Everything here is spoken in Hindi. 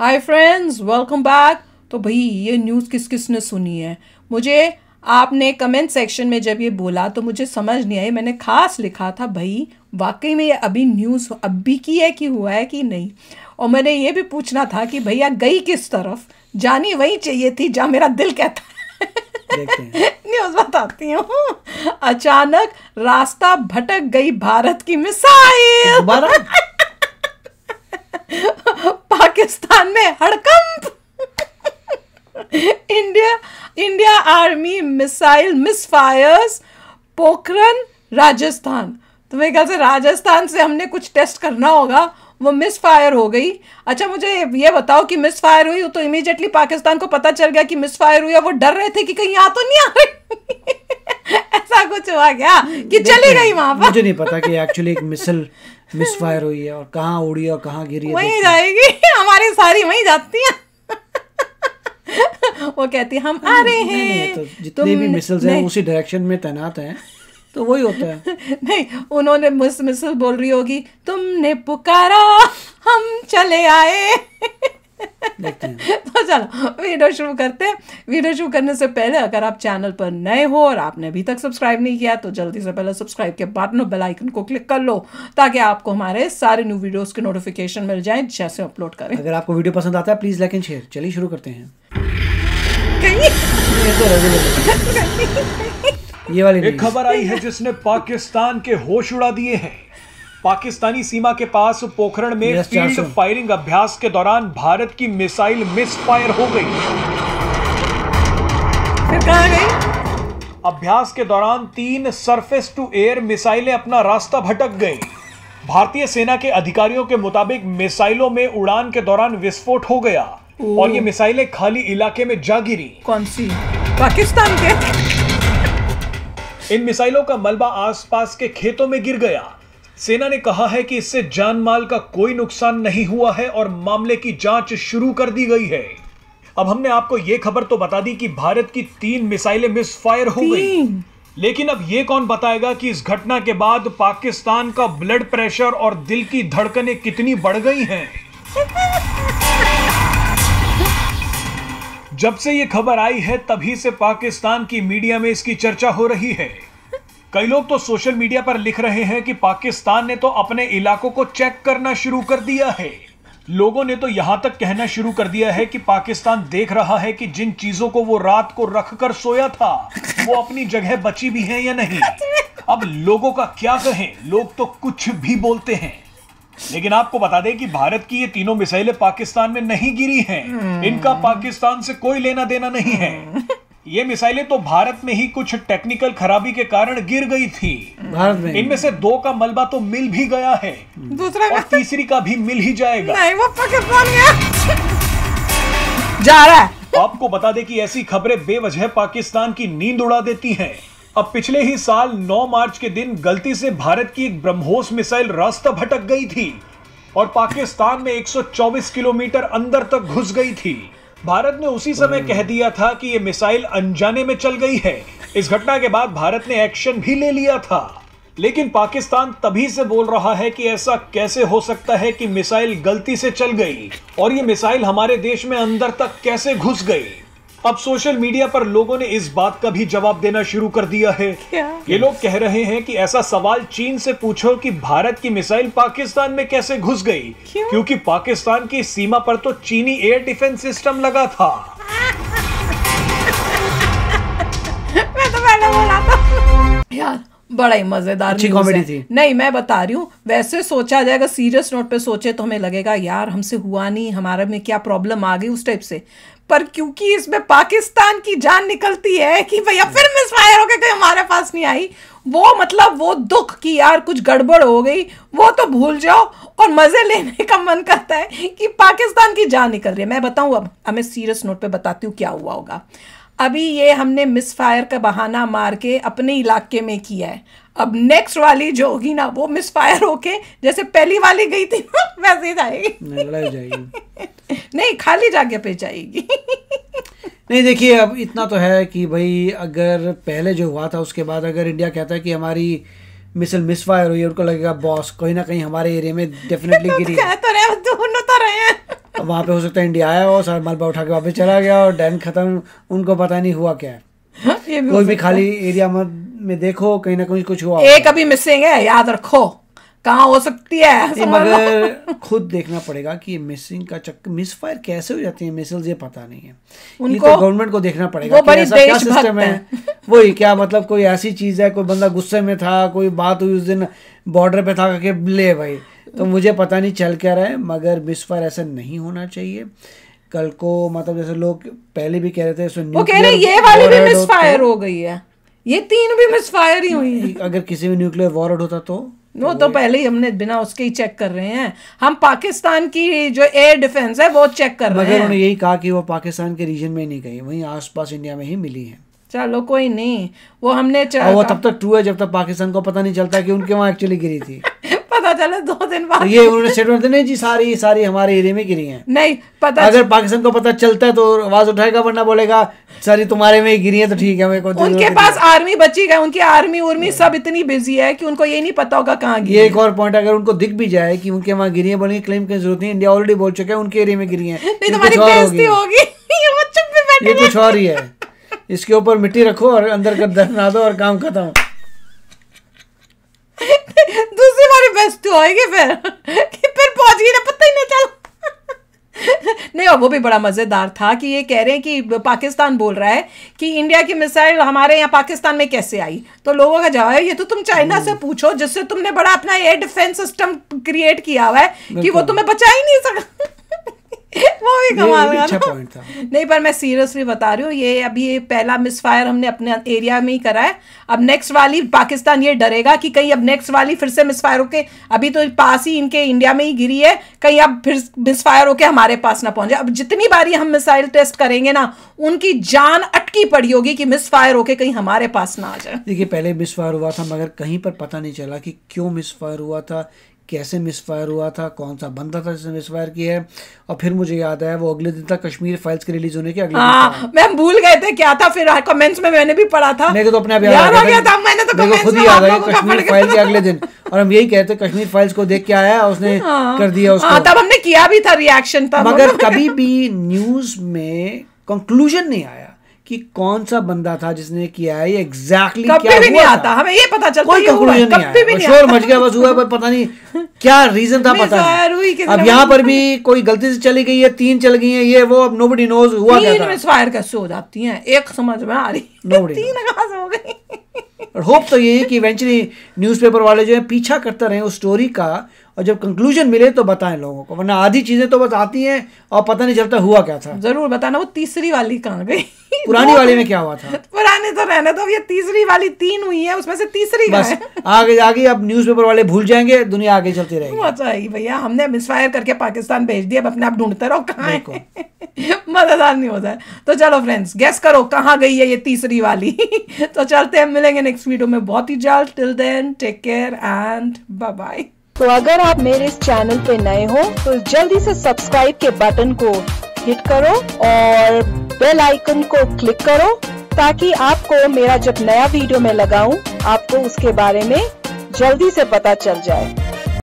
हाय फ्रेंड्स वेलकम बैक तो भाई ये न्यूज़ किस किस ने सुनी है मुझे आपने कमेंट सेक्शन में जब ये बोला तो मुझे समझ नहीं आई मैंने खास लिखा था भाई वाकई में ये अभी न्यूज़ अभी की है कि हुआ है कि नहीं और मैंने ये भी पूछना था कि भैया गई किस तरफ जानी वही चाहिए थी जहाँ मेरा दिल कहता न्यूज़ बताती हूँ अचानक रास्ता भटक गई भारत की मिसाइल पाकिस्तान में हड़कंप India India army missile misfires Pokhran Rajasthan तो मेरे ख्याल से राजस्थान से हमने कुछ टेस्ट करना होगा वो मिस फायर हो गई अच्छा मुझे ये बताओ कि मिस फायर हुई तो इमीजिएटली पाकिस्तान को पता चल गया कि मिस फायर हुई और वो डर रहे थे कि कहीं यहाँ तो नहीं आ रही ऐसा कुछ हुआ क्या कि चली गई वहां पर मुझे नहीं पता कि एक्चुअली एक मिसल मिस फायर हुई है और कहाँ उड़ी और कहाँ गिरी वही जाएगी हमारी सारी वही जाती है वो कहती है हम आ रहे हैं तो जितने भी मिसल्स हैं उसी डायरेक्शन में तैनात हैं तो वही होता है नहीं उन्होंने मिस मिसल बोल रही होगी तुमने पुकारा हम चले आए तो चलो वीडियो शुरू करते हैं वीडियो शुरू करने से पहले अगर आप चैनल पर नए हो और आपने अभी तक सब्सक्राइब नहीं किया तो जल्दी से पहले सब्सक्राइब के बटन और बेल आइकन को क्लिक कर लो ताकि आपको हमारे सारे न्यू वीडियोस के नोटिफिकेशन मिल जाए जैसे अपलोड करें अगर आपको वीडियो पसंद आता है प्लीज लाइक एंड शेयर चलिए शुरू करते हैं तो ये वाली खबर आई है जिसने पाकिस्तान के होश उड़ा दिए हैं पाकिस्तानी सीमा के पास पोखरण में फील्ड फायरिंग अभ्यास के दौरान भारत की मिसाइल मिस फायर हो गई गई अभ्यास के दौरान तीन सरफेस टू एयर मिसाइलें अपना रास्ता भटक गईं। भारतीय सेना के अधिकारियों के मुताबिक मिसाइलों में उड़ान के दौरान विस्फोट हो गया और ये मिसाइलें खाली इलाके में जा गिरी कौन सी पाकिस्तान के इन मिसाइलों का मलबा आसपास के खेतों में गिर गया सेना ने कहा है कि इससे जान माल का कोई नुकसान नहीं हुआ है और मामले की जांच शुरू कर दी गई है अब हमने आपको ये खबर तो बता दी कि भारत की तीन मिसाइलें फायर हो गई लेकिन अब ये कौन बताएगा कि इस घटना के बाद पाकिस्तान का ब्लड प्रेशर और दिल की धड़कनें कितनी बढ़ गई हैं जब से ये खबर आई है तभी से पाकिस्तान की मीडिया में इसकी चर्चा हो रही है कई लोग तो सोशल मीडिया पर लिख रहे हैं कि पाकिस्तान ने तो अपने इलाकों को चेक करना शुरू कर दिया है लोगों ने तो यहां तक कहना शुरू कर दिया है कि पाकिस्तान देख रहा है कि जिन चीजों को वो रात को रख कर सोया था वो अपनी जगह बची भी है या नहीं अब लोगों का क्या कहें लोग तो कुछ भी बोलते हैं लेकिन आपको बता दें कि भारत की ये तीनों मिसाइलें पाकिस्तान में नहीं गिरी हैं हम्म। इनका पाकिस्तान से कोई लेना देना नहीं है ये मिसाइलें तो भारत में ही कुछ टेक्निकल खराबी के कारण गिर गई थी इनमें से दो का मलबा तो मिल भी गया है दूसरा और तो- तीसरी का भी मिल ही जाएगा नहीं वो पाकिस्तान गया जा रहा है आपको बता दे कि ऐसी खबरें बेवजह पाकिस्तान की नींद उड़ा देती हैं अब पिछले ही साल 9 मार्च के दिन गलती से भारत की एक ब्रह्मोस मिसाइल रास्ता भटक गई थी और पाकिस्तान में 124 किलोमीटर अंदर तक घुस गई थी भारत ने उसी समय कह हम्म। दिया था कि ये मिसाइल अनजाने में चल गई है इस घटना के बाद भारत ने एक्शन भी ले लिया था लेकिन पाकिस्तान तभी से बोल रहा है कि ऐसा कैसे हो सकता है कि मिसाइल गलती से चल गई और ये मिसाइल हमारे देश में अंदर तक कैसे घुस गई अब सोशल मीडिया पर लोगों ने इस बात का भी जवाब देना शुरू कर दिया है क्या? ये लोग कह रहे हैं कि ऐसा सवाल चीन से पूछो कि भारत की मिसाइल पाकिस्तान में कैसे घुस गई क्योंकि पाकिस्तान की सीमा पर तो चीनी एयर डिफेंस सिस्टम लगा था मैं तो पहले बोला था यार बड़ा ही मजेदार अच्छी कॉमेडी थी नहीं मैं बता रही हूँ वैसे सोचा जाएगा सीरियस नोट पे सोचे तो हमें लगेगा यार हमसे हुआ नहीं हमारे में क्या प्रॉब्लम आ गई उस टाइप से पर क्योंकि इसमें पाकिस्तान की जान निकलती है कि भैया फिर मिस फायर हो गया कहीं हमारे पास नहीं आई वो मतलब वो दुख कि यार कुछ गड़बड़ हो गई वो तो भूल जाओ और मज़े लेने का मन करता है कि पाकिस्तान की जान निकल रही है मैं बताऊं अब हमें सीरियस नोट पे बताती हूँ क्या हुआ होगा अभी ये हमने मिस फायर का बहाना मार के अपने इलाके में किया है अब नेक्स्ट वाली जो होगी ना वो मिस फायर होके जैसे पहली वाली गई थी वैसे ही जाएगी नहीं, जाएगी नहीं खाली जगह पे जाएगी नहीं देखिए अब इतना तो है कि भाई अगर पहले जो हुआ था उसके बाद अगर इंडिया कहता है कि हमारी मिसल मिस फायर हुई उनको लगेगा बॉस कहीं ना कहीं हमारे एरिया में डेफिनेटली तो गिरी तो रहे दोनों तो रहे हैं अब वहाँ पे हो सकता है इंडिया आया हो सारा मलबा उठा के वापस चला गया और डैन खत्म उनको पता नहीं हुआ क्या है हाँ, भी कोई भी खाली एरिया मत में देखो कहीं ना कहीं कुछ हुआ एक अभी मिसिंग है याद रखो कहाँ हो सकती है मगर खुद देखना पड़ेगा कि मिसिंग का चक्कर मिस फायर कैसे हो जाती है मिसिल ये पता नहीं है उनको तो गवर्नमेंट को देखना पड़ेगा वो बड़ी क्या सिस्टम है वही क्या मतलब कोई ऐसी चीज है कोई बंदा गुस्से में था कोई बात हुई उस दिन बॉर्डर पे था के ले भाई तो मुझे पता नहीं चल क्या रहा है मगर मिसफायर ऐसा नहीं होना चाहिए कल को मतलब जैसे लोग पहले भी कह रहे थे वो कह रहे ये वाली भी फायर हो गई है ये तीन भी फायर ही हुई है अगर किसी भी न्यूक्लियर वॉरड होता तो वो तो, तो पहले ही हमने बिना उसके ही चेक कर रहे हैं हम पाकिस्तान की जो एयर डिफेंस है वो चेक कर रहे हैं उन्होंने यही कहा कि वो पाकिस्तान के रीजन में नहीं गई वहीं आसपास इंडिया में ही मिली है चलो कोई नहीं वो हमने वो तब तक ट्रू है जब तक पाकिस्तान को पता नहीं चलता कि उनके वहाँ एक्चुअली गिरी थी पता चला दो दिन बाद ये उन्होंने स्टेटमेंट नहीं जी सारी सारी हमारे एरिया में गिरी है नहीं पता अगर पाकिस्तान को पता चलता है तो आवाज उठाएगा वरना बोलेगा सारी तुम्हारे में ही गिरी है तो ठीक है को उनके पास आर्मी बची गए उनकी आर्मी उर्मी सब इतनी बिजी है कि उनको ये नहीं पता होगा कहाँ गिरी एक और पॉइंट अगर उनको दिख भी जाए कि उनके वहाँ गिरी है बोलेंगे क्लेम की जरूरत नहीं इंडिया ऑलरेडी बोल चुके हैं उनके एरिया में गिरी है ये कुछ और ही है इसके ऊपर मिट्टी रखो और अंदर कर दर्द ना दो और काम खत्म और बेस्ट तो आएगी फिर कि फिर पहुंच गई ना पता ही नहीं चल नहीं और वो भी बड़ा मज़ेदार था कि ये कह रहे हैं कि पाकिस्तान बोल रहा है कि इंडिया की मिसाइल हमारे यहाँ पाकिस्तान में कैसे आई तो लोगों का जवाब है ये तो तुम चाइना से हम्म। पूछो जिससे तुमने बड़ा अपना एयर डिफेंस सिस्टम क्रिएट किया हुआ है कि वो तुम्हें बचा ही नहीं सका वो भी कमाल का अच्छा पॉइंट था नहीं पर मैं सीरियसली बता रही हूँ ये अभी ये पहला मिस फायर हमने अपने एरिया में ही करा है अब नेक्स्ट वाली पाकिस्तान ये डरेगा कि कहीं अब नेक्स्ट वाली फिर से मिस फायर होके अभी तो पास ही इनके इंडिया में ही गिरी है कहीं अब फिर मिस फायर होके हमारे पास ना पहुंचे अब जितनी बारी हम मिसाइल टेस्ट करेंगे ना उनकी जान अटकी पड़ी होगी कि मिस फायर होके कहीं हमारे पास ना आ जाए देखिए पहले मिस फायर हुआ था मगर कहीं पर पता नहीं चला कि क्यों मिस फायर हुआ था कैसे मिसफायर हुआ था कौन सा बंदा था जिसने मिसफायर किया है और फिर मुझे याद आया वो अगले दिन था कश्मीर फाइल्स के रिलीज होने के अगले हाँ, मैं भूल गए थे क्या था फिर कमेंट्स में मैंने भी पढ़ा था मेरे तो अपने आप याद आ गया था मैंने तो खुद ही याद आया कश्मीर फाइल के अगले दिन और हम यही कहते कश्मीर फाइल्स को देख के आया उसने हाँ। कर दिया उसको हाँ, तब हमने किया भी था रिएक्शन था मगर कभी भी न्यूज में कंक्लूजन नहीं आया कि कौन सा बंदा था जिसने किया है एग्जैक्टली exactly क्या भी हुआ नहीं आता हमें ये पता चलता कोई कंक्लूजन नहीं आया भी शोर मच गया बस हुआ पर पता नहीं क्या रीजन था पता नहीं अब यहाँ पर भी कोई गलती से चली गई है तीन चल गई है ये वो अब नोबडी नोज हुआ क्या था फायर कैसे हो जाती है एक समझ में आ रही नोबडी तीन आगाज हो गई होप तो ये है कि इवेंचुअली न्यूज़पेपर वाले जो है पीछा करते रहे उस स्टोरी का और जब कंक्लूजन मिले तो बताएं लोगों को वरना आधी चीज़ें तो बस आती हैं और पता नहीं चलता हुआ क्या था जरूर बताना वो तीसरी वाली कहाँ गई पुरानी वाली में क्या हुआ था पुराने तो रहने तो ये तीसरी वाली तीन हुई है उसमें से तीसरी बस आगे जाके अब न्यूज़पेपर वाले भूल जाएंगे दुनिया आगे चलती रहेगी अच्छा भैया हमने मिसफायर करके पाकिस्तान भेज दिया अब अपने आप ढूंढते रहो कहाँ मजेदार नहीं होता है तो चलो फ्रेंड्स गैस करो कहाँ गई है ये तीसरी वाली तो चलते हैं मिलेंगे नेक्स्ट वीडियो में बहुत ही जल्द till then take care and bye bye तो अगर आप मेरे इस चैनल पे नए हो तो जल्दी से सब्सक्राइब के बटन को हिट करो और बेल आइकन को क्लिक करो ताकि आपको मेरा जब नया वीडियो में लगाऊं आपको उसके बारे में जल्दी से पता चल जाए